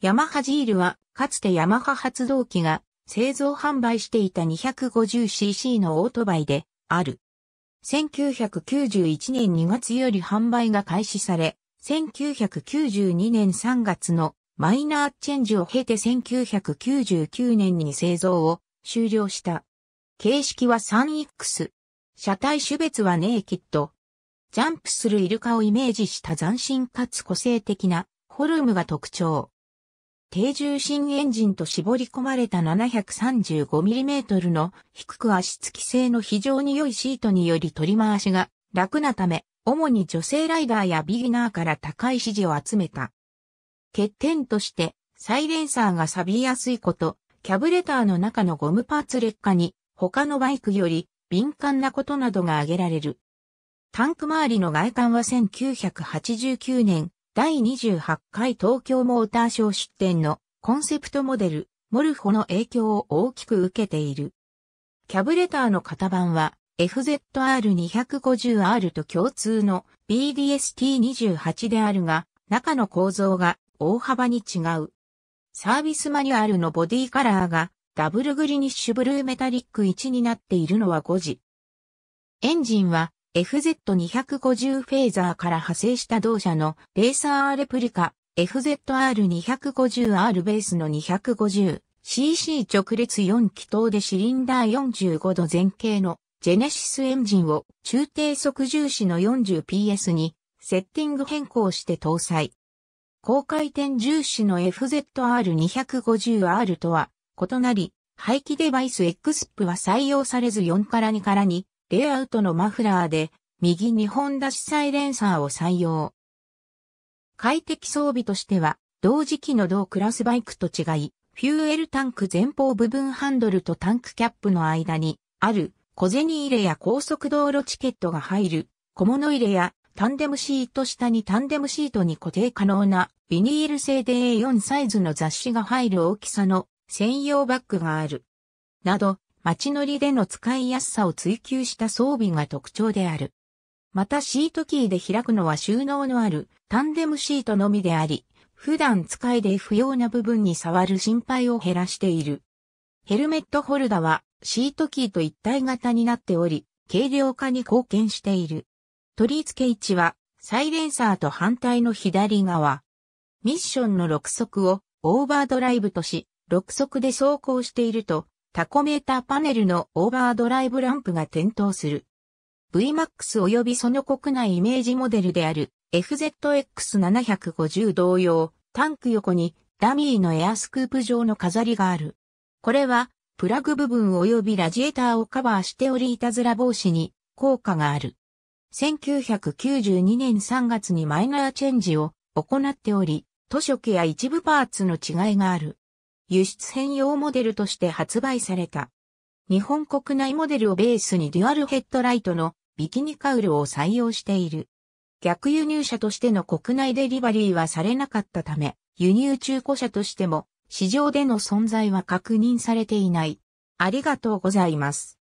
ヤマハジールは、かつてヤマハ発動機が製造販売していた 250cc のオートバイである。1991年2月より販売が開始され、1992年3月のマイナーチェンジを経て1999年に製造を終了した。形式は 3X。車体種別はネイキッド。ジャンプするイルカをイメージした斬新かつ個性的なフォルムが特徴。低重心エンジンと絞り込まれた 735mm の低く足つき性の非常に良いシートにより取り回しが楽なため、主に女性ライダーやビギナーから高い支持を集めた。欠点として、サイレンサーが錆びやすいこと、キャブレターの中のゴムパーツ劣化に、他のバイクより敏感なことなどが挙げられる。タンク周りの外観は1989年第28回東京モーターショー出展のコンセプトモデル、モルフォの影響を大きく受けている。キャブレターの型番は FZR250R と共通の BDST28 であるが、中の構造が大幅に違う。サービスマニュアルのボディカラーがダブルグリニッシュブルーメタリック1になっているのは5時。エンジンは FZ250 フェーザーから派生した同社のレーサーレプリカ FZR250R ベースの 250cc 直列4気筒でシリンダー45度前傾のジェネシスエンジンを中低速重視の 40PS にセッティング変更して搭載。高回転重視の FZR250R とは異なり、排気デバイス XP は採用されず4から2から2レイアウトのマフラーで、右2本出しサイレンサーを採用。快適装備としては、同時期の同クラスバイクと違い、フューエルタンク前方部分ハンドルとタンクキャップの間に、ある小銭入れや高速道路チケットが入る、小物入れやタンデムシート下にタンデムシートに固定可能なビニール製で A4 サイズの雑誌が入る大きさの専用バッグがある。など、街乗りでの使いやすさを追求した装備が特徴である。またシートキーで開くのは収納のあるタンデムシートのみであり、普段使いで不要な部分に触る心配を減らしている。ヘルメットホルダはシートキーと一体型になっており、軽量化に貢献している。取り付け位置はサイレンサーと反対の左側。ミッションの6速をオーバードライブとし、6速で走行しているとタコメーターパネルのオーバードライブランプが点灯する。VMAX 及びその国内イメージモデルである FZX750 同様、タンク横にダミーのエアスクープ状の飾りがある。これはプラグ部分及びラジエーターをカバーしておりいたずら防止に効果がある。1992年3月にマイナーチェンジを行っており、図書家や一部パーツの違いがある。輸出編用モデルとして発売された。日本国内モデルをベースにデュアルヘッドライトのビキニカウルを採用している。逆輸入車としての国内デリバリーはされなかったため、輸入中古車としても市場での存在は確認されていない。ありがとうございます。